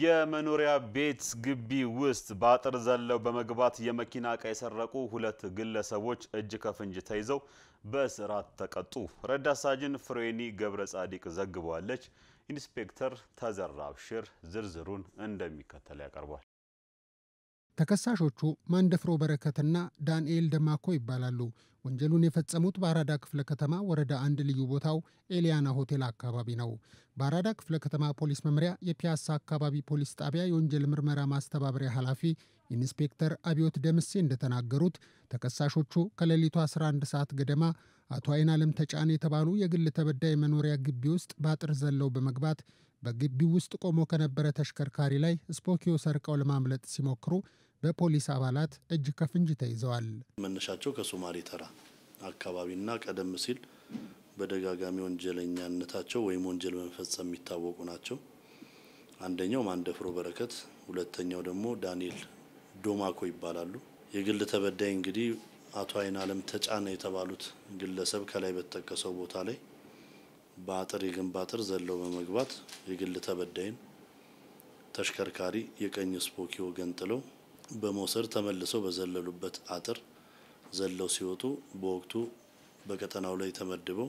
የመኖሪያ ቤት ግቢ ውስጥ በአጥር ዘለው በመግባት የመኪና ዕቃ የሰረቁ ሁለት ግለሰቦች እጅ ከፍንጅ ተይዘው በእስራት ተቀጡ። ረዳት ሳጅን ፍሬኒ ገብረ ጻዲቅ ዘግበዋለች። ኢንስፔክተር ተዘራ ዝርዝሩን እንደሚከተል ያቀርቧል። ተከሳሾቹ ማንደፍሮ በረከትና ዳንኤል ደማኮ ይባላሉ። ወንጀሉን የፈጸሙት በአራዳ ክፍለ ከተማ ወረዳ አንድ ልዩ ቦታው ኤሊያና ሆቴል አካባቢ ነው። በአራዳ ክፍለ ከተማ ፖሊስ መምሪያ የፒያሳ አካባቢ ፖሊስ ጣቢያ የወንጀል ምርመራ ማስተባበሪያ ኃላፊ ኢንስፔክተር አብዮት ደምሴ እንደተናገሩት ተከሳሾቹ ከሌሊቱ 11 ሰዓት ገደማ አቶ አይን አለም ተጫነ የተባሉ የግል ተበዳይ መኖሪያ ግቢ ውስጥ በአጥር ዘለው በመግባት በግቢው ውስጥ ቆሞ ከነበረ ተሽከርካሪ ላይ ስፖኪዮ ሰርቀው ለማምለጥ ሲሞክሩ በፖሊስ አባላት እጅ ከፍንጅ ተይዘዋል። መነሻቸው ከሶማሌ ተራ አካባቢና ቀደም ሲል በደጋጋሚ ወንጀለኛነታቸው ወይም ወንጀል በመፈጸም የሚታወቁ ናቸው። አንደኛው ማንደፍሮ በረከት፣ ሁለተኛው ደግሞ ዳንኤል ዶማኮ ይባላሉ። የግል ተበዳይ እንግዲህ አቶ አይን አለም ተጫነ የተባሉት ግለሰብ ከላይ በተጠቀሰው ቦታ ላይ በአጥር የግንብ አጥር ዘለው በመግባት የግል ተበዳይን ተሽከርካሪ የቀኝ ስፖኪዮ ገንጥለው በመውሰድ ተመልሰው በዘለሉበት አጥር ዘለው ሲወጡ በወቅቱ በቀጠናው ላይ ተመድበው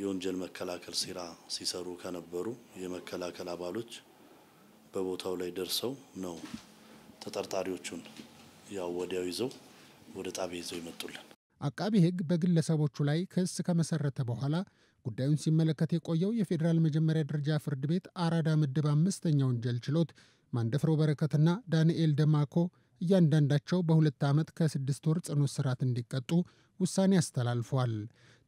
የወንጀል መከላከል ስራ ሲሰሩ ከነበሩ የመከላከል አባሎች በቦታው ላይ ደርሰው ነው ተጠርጣሪዎቹን ያው ወዲያው ይዘው ወደ ጣቢያ ይዘው ይመጡልን። አቃቢ ሕግ በግለሰቦቹ ላይ ክስ ከመሰረተ በኋላ ጉዳዩን ሲመለከት የቆየው የፌዴራል መጀመሪያ ደረጃ ፍርድ ቤት አራዳ ምድብ አምስተኛ ወንጀል ችሎት ማንደፍሮ በረከትና ዳንኤል ደማኮ እያንዳንዳቸው በሁለት ዓመት ከስድስት ወር ጽኑ እስራት እንዲቀጡ ውሳኔ አስተላልፏል።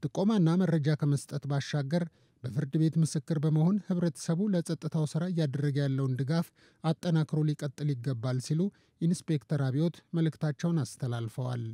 ጥቆማና መረጃ ከመስጠት ባሻገር በፍርድ ቤት ምስክር በመሆን ህብረተሰቡ ለጸጥታው ሥራ እያደረገ ያለውን ድጋፍ አጠናክሮ ሊቀጥል ይገባል ሲሉ ኢንስፔክተር አብዮት መልእክታቸውን አስተላልፈዋል።